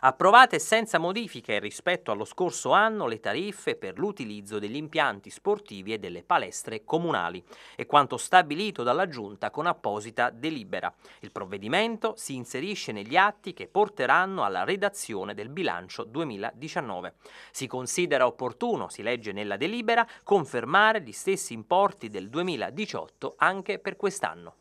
approvate senza modifiche rispetto allo scorso anno le tariffe per l'utilizzo degli impianti sportivi e delle palestre comunali e quanto stabilito dalla Giunta con apposita delibera. Il provvedimento si inserisce negli atti che porteranno alla redazione del bilancio 2019. Si considera opportuno, si legge nella delibera, confermare gli stessi importi del 2018 anche per quest'anno.